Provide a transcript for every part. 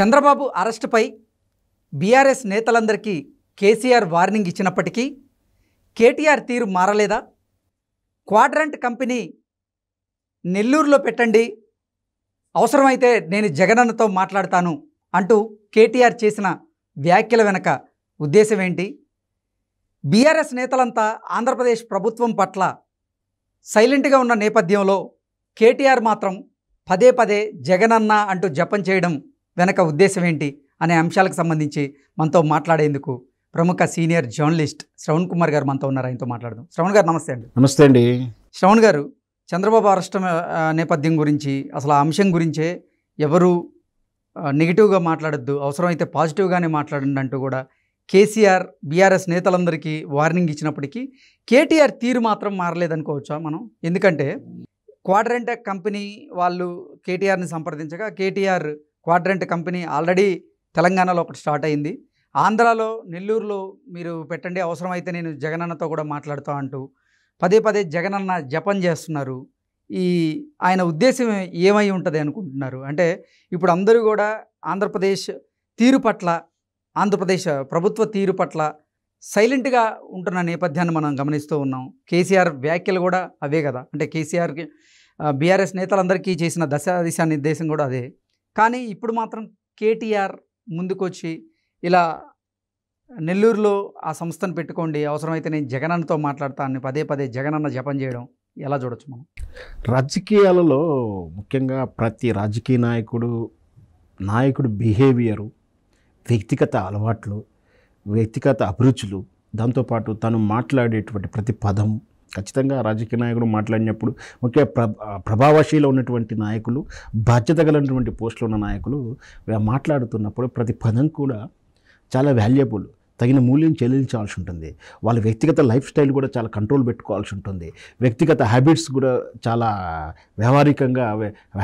చంద్రబాబు అరెస్టుపై బీఆర్ఎస్ నేతలందరికీ కేసీఆర్ వార్నింగ్ ఇచ్చినప్పటికీ కేటీఆర్ తీరు మారలేదా క్వాడ్రంట్ కంపెనీ నెల్లూరులో పెట్టండి అవసరమైతే నేను జగనన్నతో మాట్లాడతాను అంటూ కేటీఆర్ చేసిన వ్యాఖ్యల వెనక ఉద్దేశం ఏంటి బీఆర్ఎస్ నేతలంతా ఆంధ్రప్రదేశ్ ప్రభుత్వం పట్ల సైలెంట్గా ఉన్న నేపథ్యంలో కేటీఆర్ మాత్రం పదే పదే జగనన్న అంటూ జపం చేయడం వెనక ఉద్దేశం ఏంటి అనే అంశాలకు సంబంధించి మనతో మాట్లాడేందుకు ప్రముఖ సీనియర్ జర్నలిస్ట్ శ్రవణ్ కుమార్ గారు మనతో ఉన్నారు ఆయనతో మాట్లాడదాం శ్రవణ్ గారు నమస్తే అండి నమస్తే అండి శ్రవణ్ గారు చంద్రబాబు అరెస్టం నేపథ్యం గురించి అసలు ఆ అంశం గురించే ఎవరు నెగిటివ్గా మాట్లాడద్దు అవసరమైతే పాజిటివ్గానే మాట్లాడండి అంటూ కూడా కేసీఆర్ బీఆర్ఎస్ నేతలందరికీ వార్నింగ్ ఇచ్చినప్పటికీ కేటీఆర్ తీరు మాత్రం మారలేదనుకోవచ్చా మనం ఎందుకంటే క్వాడ్రంటాక్ కంపెనీ వాళ్ళు కేటీఆర్ని సంప్రదించగా కేటీఆర్ క్వాడ్రంట్ కంపెనీ ఆల్రెడీ తెలంగాణలో ఒకటి స్టార్ట్ అయింది ఆంధ్రాలో నెల్లూరులో మీరు పెట్టండి అవసరమైతే నేను జగనన్నతో కూడా మాట్లాడుతా అంటూ పదే పదే జగనన్న జపం చేస్తున్నారు ఈ ఆయన ఉద్దేశం ఏమై ఉంటుంది అనుకుంటున్నారు అంటే ఇప్పుడు అందరూ కూడా ఆంధ్రప్రదేశ్ తీరు పట్ల ఆంధ్రప్రదేశ్ ప్రభుత్వ తీరు పట్ల సైలెంట్గా ఉంటున్న నేపథ్యాన్ని మనం గమనిస్తూ ఉన్నాం కేసీఆర్ వ్యాఖ్యలు కూడా అవే కదా అంటే కేసీఆర్కి బీఆర్ఎస్ నేతలందరికీ చేసిన దశ నిర్దేశం కూడా అదే కానీ ఇప్పుడు మాత్రం కేటీఆర్ ముందుకొచ్చి ఇలా నెల్లూరులో ఆ సంస్థను పెట్టుకోండి అవసరమైతే నేను జగనన్నతో మాట్లాడతాను పదే పదే జగనన్న జపం చేయడం ఎలా చూడొచ్చు మనం రాజకీయాలలో ముఖ్యంగా ప్రతి రాజకీయ నాయకుడు నాయకుడు బిహేవియరు వ్యక్తిగత అలవాట్లు వ్యక్తిగత అభిరుచులు దాంతోపాటు తను మాట్లాడేటువంటి ప్రతి పదం ఖచ్చితంగా రాజకీయ నాయకుడు మాట్లాడినప్పుడు ముఖ్య ప్రభావశీలో ఉన్నటువంటి నాయకులు బాధ్యత గలటువంటి పోస్టులు ఉన్న నాయకులు మాట్లాడుతున్నప్పుడు ప్రతి పదం కూడా చాలా వాల్యుబుల్ తగిన మూల్యం చెల్లించాల్సి ఉంటుంది వాళ్ళ వ్యక్తిగత లైఫ్ స్టైల్ కూడా చాలా కంట్రోల్ పెట్టుకోవాల్సి ఉంటుంది వ్యక్తిగత హ్యాబిట్స్ కూడా చాలా వ్యవహారికంగా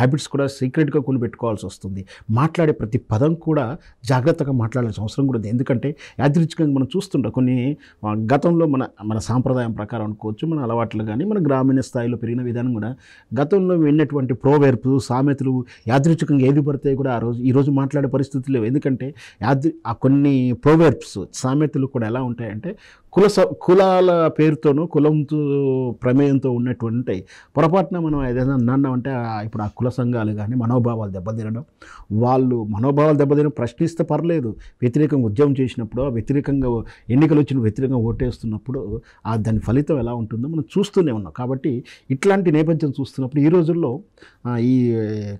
హ్యాబిట్స్ కూడా సీక్రెట్గా కొని పెట్టుకోవాల్సి వస్తుంది మాట్లాడే ప్రతి పదం కూడా జాగ్రత్తగా మాట్లాడాల్సిన అవసరం కూడా ఉంది ఎందుకంటే యాదృచ్ఛికంగా మనం చూస్తుంటాం కొన్ని గతంలో మన మన సాంప్రదాయం ప్రకారం అనుకోవచ్చు మన అలవాట్లు కానీ మన గ్రామీణ స్థాయిలో పెరిగిన విధానం కూడా గతంలో విన్నటువంటి ప్రోవేర్పు సామెతలు యాదృచ్ఛికంగా ఏది పడితే కూడా ఆ రోజు ఈరోజు మాట్లాడే పరిస్థితులు లేవు ఎందుకంటే యాదృ ఆ కొన్ని ప్రోవేర్ప్స్ సామెతలు కూడా ఎలా ఉంటాయంటే కుల కులాల పేరుతోనూ కులంతో ప్రమేయంతో ఉన్నటువంటి పొరపాటున మనం ఏదైనా అంటే ఇప్పుడు ఆ కుల సంఘాలు కానీ మనోభావాలు దెబ్బతినడం వాళ్ళు మనోభావాలు దెబ్బతిన ప్రశ్నిస్తే పర్లేదు వ్యతిరేకంగా ఉద్యమం చేసినప్పుడు వ్యతిరేకంగా ఎన్నికలు వచ్చిన వ్యతిరేకంగా ఓటేస్తున్నప్పుడు ఆ దాని ఫలితం ఎలా ఉంటుందో మనం చూస్తూనే ఉన్నాం కాబట్టి ఇట్లాంటి నేపథ్యం చూస్తున్నప్పుడు ఈ రోజుల్లో ఈ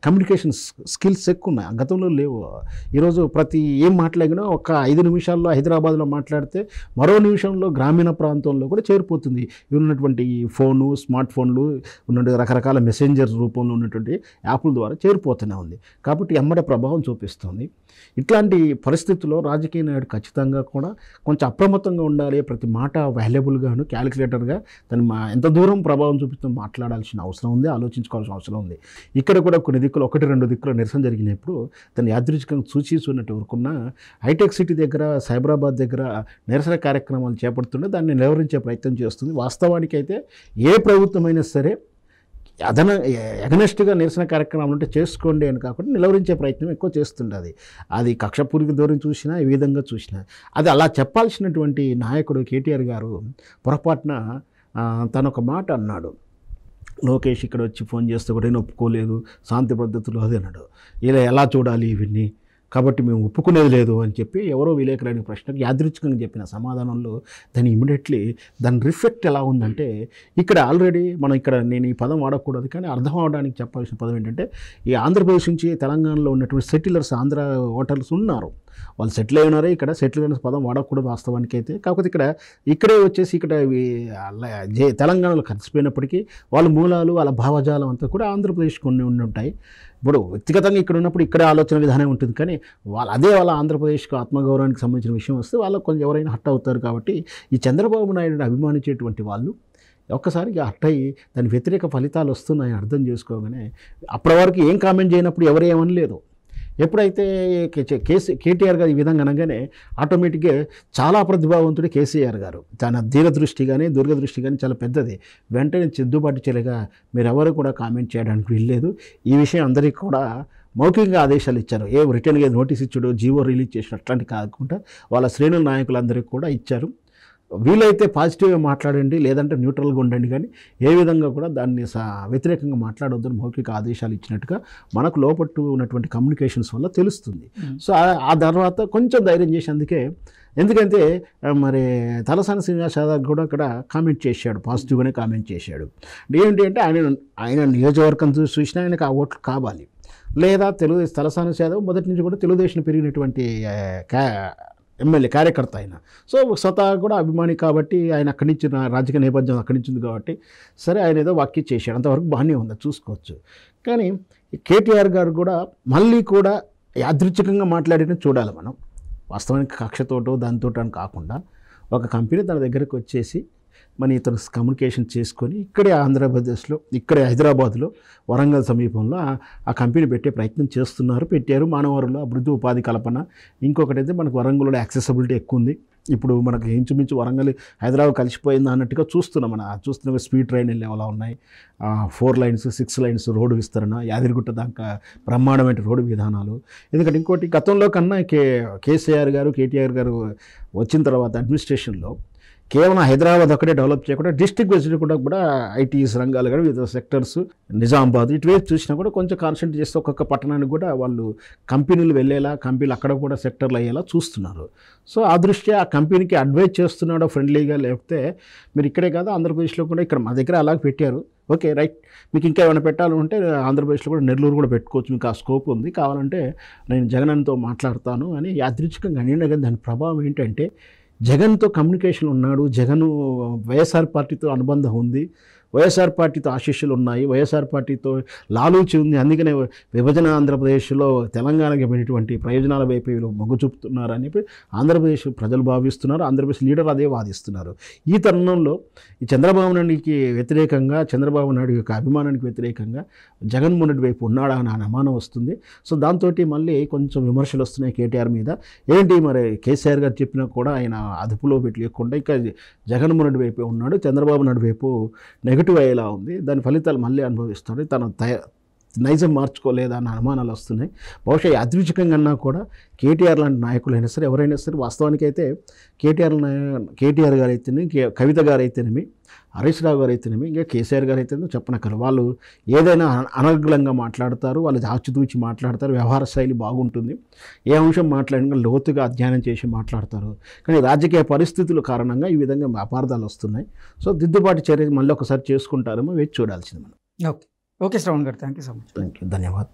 కమ్యూనికేషన్ స్కిల్స్ ఎక్కువ ఉన్నాయి గతంలో లేవు ఈరోజు ప్రతి ఏం మాట్లాడినా ఒక ఐదు నిమిషాల్లో హైదరాబాద్లో మాట్లాడితే మరో నిమిషంలో ప్రాంతంలో గ్రామీణ ప్రాంతంలో కూడా చేరిపోతుంది ఉన్నటువంటి ఫోను స్మార్ట్ ఫోన్లు ఉన్నటువంటి రకరకాల మెసెంజర్ రూపంలో ఉన్నటువంటి యాప్ల ద్వారా చేరిపోతూనే ఉంది కాబట్టి ఎమ్మడ ప్రభావం చూపిస్తుంది ఇట్లాంటి పరిస్థితుల్లో రాజకీయ నాయుడు ఖచ్చితంగా కూడా కొంచెం అప్రమత్తంగా ఉండాలి ప్రతి మాట అవైలబుల్గాను క్యాలిక్యులేటర్గా తను ఎంత దూరం ప్రభావం చూపిస్తూ మాట్లాడాల్సిన అవసరం ఉంది ఆలోచించుకోవాల్సిన అవసరం ఉంది ఇక్కడ కూడా కొన్ని దిక్కులు ఒకటి రెండు దిక్కులు నిరసన జరిగినప్పుడు తను యాదృచ్ఛికంగా సూచిస్తున్నట్టు వరకున్న హైటెక్ సిటీ దగ్గర సైబరాబాద్ దగ్గర నిరసన కార్యక్రమాలు చేప కనపడుతుండే దాన్ని నిలవరించే ప్రయత్నం చేస్తుంది వాస్తవానికైతే ఏ ప్రభుత్వమైనా సరే అదన ఎగనెస్ట్గా నిరసన కార్యక్రమాలు ఉంటే చేసుకోండి అని కాకుండా నిలవరించే ప్రయత్నం ఎక్కువ చేస్తుండేది అది కక్షపూరిక దూరం చూసినా ఈ విధంగా చూసినా అది అలా చెప్పాల్సినటువంటి నాయకుడు కేటీఆర్ గారు పొరపాటున తను ఒక మాట అన్నాడు లోకేష్ ఇక్కడ వచ్చి ఫోన్ చేస్తే కూడా నేను ఒప్పుకోలేదు శాంతి పద్ధతులు అది అన్నాడు ఇలా ఎలా చూడాలి ఇవన్నీ కాబట్టి మేము ఒప్పుకునేది లేదు అని చెప్పి ఎవరో విలేకరాని ప్రశ్నకు యాదృచ్ఛికంగా చెప్పిన సమాధానంలో దాని ఇమీడియట్లీ దాని రిఫెక్ట్ ఎలా ఉందంటే ఇక్కడ ఆల్రెడీ మనం ఇక్కడ నేను ఈ పదం వాడకూడదు కానీ అర్థం అవడానికి చెప్పాల్సిన పదం ఏంటంటే ఈ ఆంధ్రప్రదేశ్ నుంచి తెలంగాణలో ఉన్నటువంటి సెటిలర్స్ ఆంధ్ర ఓటర్స్ ఉన్నారు వాళ్ళు సెటిల్ అయి ఉన్నారే ఇక్కడ సెటిల్ అయిన పదం వాడకూడదు వాస్తవానికి అయితే కాకపోతే ఇక్కడ ఇక్కడే వచ్చేసి ఇక్కడ తెలంగాణలో కలిసిపోయినప్పటికీ వాళ్ళ మూలాలు వాళ్ళ భావజాలం అంతా కూడా ఆంధ్రప్రదేశ్ కొన్ని ఉంటాయి ఇప్పుడు వ్యక్తిగతంగా ఇక్కడ ఉన్నప్పుడు ఇక్కడే ఆలోచన విధానం ఉంటుంది కానీ వాళ్ళు అదే వాళ్ళ ఆంధ్రప్రదేశ్కు ఆత్మగౌరవానికి సంబంధించిన విషయం వస్తే వాళ్ళు కొంచెం ఎవరైనా హట్ అవుతారు కాబట్టి ఈ చంద్రబాబు నాయుడుని అభిమానించేటువంటి వాళ్ళు ఒక్కసారికి హట్ అయ్యి దాని వ్యతిరేక ఫలితాలు వస్తున్నాయని అర్థం చేసుకోగానే అప్పటి వరకు ఏం కామెంట్ చేయనప్పుడు ఎవరేమనలేదు ఎప్పుడైతే కేసీ కేటీఆర్ గారు ఈ విధంగా అనగానే ఆటోమేటిక్గా చాలా ప్రతిభావంతుడు కేసీఆర్ గారు తన దీరదృష్టి కానీ దుర్గదృష్టి కానీ చాలా పెద్దది వెంటనే సిద్దుబాటు చేయలేగా మీరు ఎవరు కూడా కామెంట్ చేయడానికి వీల్లేదు ఈ విషయం అందరికీ కూడా మౌఖికంగా ఆదేశాలు ఇచ్చారు ఏ రిటర్న్గా నోటీస్ ఇచ్చాడు జీవో రిలీజ్ చేసిన కాకుండా వాళ్ళ శ్రేణుల నాయకులందరికీ కూడా ఇచ్చారు వీలైతే పాజిటివ్గా మాట్లాడండి లేదంటే న్యూట్రల్గా ఉండండి కానీ ఏ విధంగా కూడా దాన్ని వ్యతిరేకంగా మాట్లాడొద్దని మౌఖిక ఆదేశాలు ఇచ్చినట్టుగా మనకు లోపట్టు ఉన్నటువంటి కమ్యూనికేషన్స్ వల్ల తెలుస్తుంది సో ఆ తర్వాత కొంచెం ధైర్యం అందుకే ఎందుకంటే మరి తలసాని శ్రీనివాస్ యాదవ్ కూడా అక్కడ కామెంట్ చేశాడు పాజిటివ్గానే కామెంట్ చేశాడు ఏంటి అంటే ఆయన ఆయన నియోజకవర్గం చూసినా ఆయనకు ఆ ఓట్లు కావాలి లేదా తెలుగు తలసాని యాదవ్ మొదటి నుంచి కూడా తెలుగుదేశం పెరిగినటువంటి ఎమ్మెల్యే కార్యకర్త ఆయన సో స్వత కూడా అభిమాని కాబట్టి ఆయన అక్కడి నుంచి రాజకీయ నేపథ్యం అక్కడి నుంచింది కాబట్టి సరే ఆయన ఏదో వాక్య చేశాడు అంతవరకు బాగానే ఉంది చూసుకోవచ్చు కానీ కేటీఆర్ గారు కూడా మళ్ళీ కూడా యాదృచ్ఛికంగా మాట్లాడిన చూడాలి మనం వాస్తవానికి కక్షతోటో దానితోటో అని కాకుండా ఒక కంపెనీ తన దగ్గరకు వచ్చేసి మన ఇతను కమ్యూనికేషన్ చేసుకొని ఇక్కడే ఆంధ్రప్రదేశ్లో ఇక్కడే హైదరాబాద్లో వరంగల్ సమీపంలో ఆ కంపెనీ పెట్టే ప్రయత్నం చేస్తున్నారు పెట్టారు మానవరులో అభివృద్ధి ఉపాధి కల్పన ఇంకొకటి అయితే మనకు వరంగల్లో యాక్సెసబిలిటీ ఎక్కువ ఉంది ఇప్పుడు మనకి ఇంచుమించు వరంగల్ హైదరాబాద్ కలిసిపోయింది అన్నట్టుగా చూస్తున్నాం మనం చూస్తున్న స్పీడ్ ట్రైన్ లెవెల్లో ఉన్నాయి four lines six lines road విస్తరణ యాదిరిగుట్ట దాకా బ్రహ్మాండమైన రోడ్డు విధానాలు ఎందుకంటే ఇంకోటి గతంలో కన్నా కే కేసీఆర్ గారు కేటీఆర్ గారు వచ్చిన తర్వాత అడ్మినిస్ట్రేషన్లో కేవలం హైదరాబాద్ ఒక్కటే డెవలప్ చేయకుండా డిస్టిక్ కూడా కూడా ఐటీస్ రంగాలు కానీ వివిధ సెక్టర్స్ నిజామాబాద్ ఇటువైపు చూసినా కూడా కొంచెం కాన్సన్ట్రేట్ చేస్తే ఒక్కొక్క పట్టణానికి కూడా వాళ్ళు కంపెనీలు వెళ్ళేలా కంపెనీలు అక్కడ కూడా సెక్టర్లు అయ్యేలా చూస్తున్నారు సో ఆ దృష్ట్యా ఆ కంపెనీకి అడ్వైజ్ చేస్తున్నాడో ఫ్రెండ్లీగా లేకపోతే మీరు ఇక్కడే కాదు ఆంధ్రప్రదేశ్లో కూడా ఇక్కడ మా దగ్గర అలాగే పెట్టారు ఓకే రైట్ మీకు ఇంకా ఏమైనా పెట్టాలంటే ఆంధ్రప్రదేశ్లో కూడా నెల్లూరు కూడా పెట్టుకోవచ్చు మీకు ఆ స్కోప్ ఉంది కావాలంటే నేను జగన్తో మాట్లాడతాను అని యాదృచ్ఛికంగా నిన్న దాని ప్రభావం ఏంటంటే జగన్తో కమ్యూనికేషన్ ఉన్నాడు జగన్ వైఎస్ఆర్ పార్టీతో అనుబంధం ఉంది వైఎస్ఆర్ పార్టీతో ఆశీస్సులు ఉన్నాయి వైఎస్ఆర్ పార్టీతో లాలూచి ఉంది అందుకనే విభజన ఆంధ్రప్రదేశ్లో తెలంగాణకి ఇవ్వనటువంటి ప్రయోజనాల వైపు వీళ్ళు మొగ్గు చూపుతున్నారని చెప్పి ఆంధ్రప్రదేశ్ ప్రజలు భావిస్తున్నారు ఆంధ్రప్రదేశ్ లీడర్ అదే వాదిస్తున్నారు ఈ తరుణంలో ఈ చంద్రబాబు నాయుడికి వ్యతిరేకంగా చంద్రబాబు నాయుడు యొక్క అభిమానానికి వ్యతిరేకంగా జగన్మోహన్ రెడ్డి వైపు ఉన్నాడా అని అనుమానం వస్తుంది సో దాంతో మళ్ళీ కొంచెం విమర్శలు వస్తున్నాయి కేటీఆర్ మీద ఏంటి మరి కేసీఆర్ గారు చెప్పినా కూడా ఆయన అదుపులో పెట్టి లేకుండా జగన్మోహన్ రెడ్డి వైపే ఉన్నాడు చంద్రబాబు నాయుడు వైపు నెగిటివ్ నెగిటివ్ అయ్యేలా ఉంది దాని ఫలితాలు మళ్ళీ అనుభవిస్తుంది తన నైజం మార్చుకోలేదా అన్న అనుమానాలు వస్తున్నాయి బహుశా అద్విజకంగా కూడా కేటీఆర్ లాంటి నాయకులైనా సరే ఎవరైనా సరే వాస్తవానికైతే కేటీఆర్ కేటీఆర్ గారు అయితేనే కవిత గారు అయితేనేమి హరీష్ రావు గారు అయితేనేమి ఇంకా కేసీఆర్ గారు అయితేనేమో చెప్పనక్కరు వాళ్ళు ఏదైనా అనర్గలంగా మాట్లాడతారు వాళ్ళు ఆచితూచి మాట్లాడతారు వ్యవహార శైలి బాగుంటుంది ఏ అంశం మాట్లాడినా లోతుగా అధ్యయనం చేసి మాట్లాడతారు కానీ రాజకీయ పరిస్థితుల కారణంగా ఈ విధంగా అపార్థాలు వస్తున్నాయి సో దిద్దుబాటు చర్య మళ్ళీ ఒకసారి చేసుకుంటారేమో వేచి చూడాల్సింది మనం ఓకే ఓకే శ్రవణ్ గారు thank you so much thank you ధన్యవాదాలు